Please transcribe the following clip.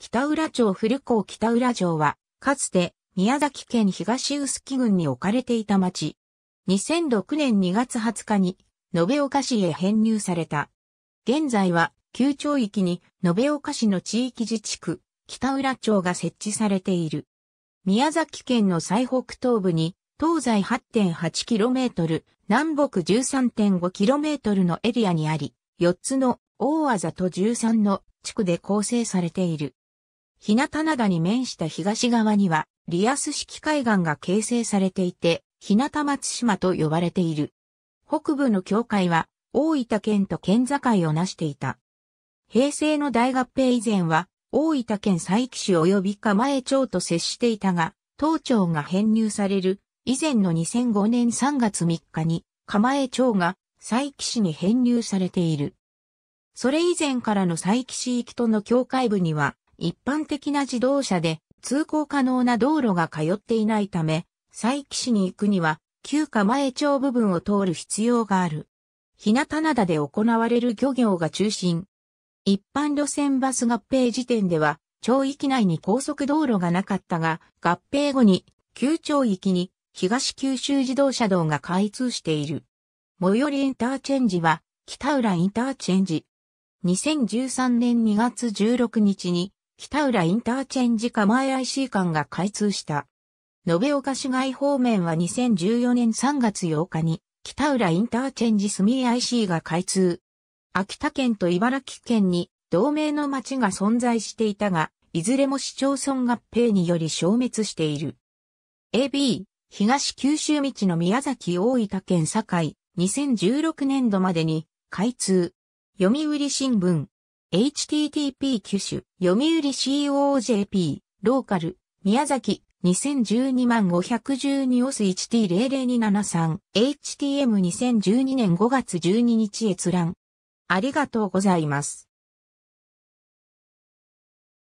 北浦町古港北浦城は、かつて宮崎県東臼杵郡に置かれていた町。2006年2月20日に延岡市へ編入された。現在は旧町域に延岡市の地域自治区北浦町が設置されている。宮崎県の最北東部に東西 8.8km、南北 13.5km のエリアにあり、4つの大技と13の地区で構成されている。日向灘に面した東側には、リアス式海岸が形成されていて、日向松島と呼ばれている。北部の境界は、大分県と県境をなしていた。平成の大合併以前は、大分県佐伯市及び釜江町と接していたが、東町が編入される以前の2005年3月3日に、釜江町が佐伯市に編入されている。それ以前からの佐伯市域との境界部には、一般的な自動車で通行可能な道路が通っていないため、佐伯市に行くには、旧加前町部分を通る必要がある。日向灘で行われる漁業が中心。一般路線バス合併時点では、町域内に高速道路がなかったが、合併後に、旧町域に東九州自動車道が開通している。最寄りインターチェンジは、北浦インターチェンジ。2013年2月16日に、北浦インターチェンジ構え IC 間が開通した。延岡市街方面は2014年3月8日に北浦インターチェンジ住 IC が開通。秋田県と茨城県に同盟の町が存在していたが、いずれも市町村合併により消滅している。AB、東九州道の宮崎大分県境、2016年度までに開通。読売新聞、http 九州、読売 COJP、ローカル、宮崎、2012万512オス 1T00273、HTM2012 年5月12日閲覧。ありがとうございます。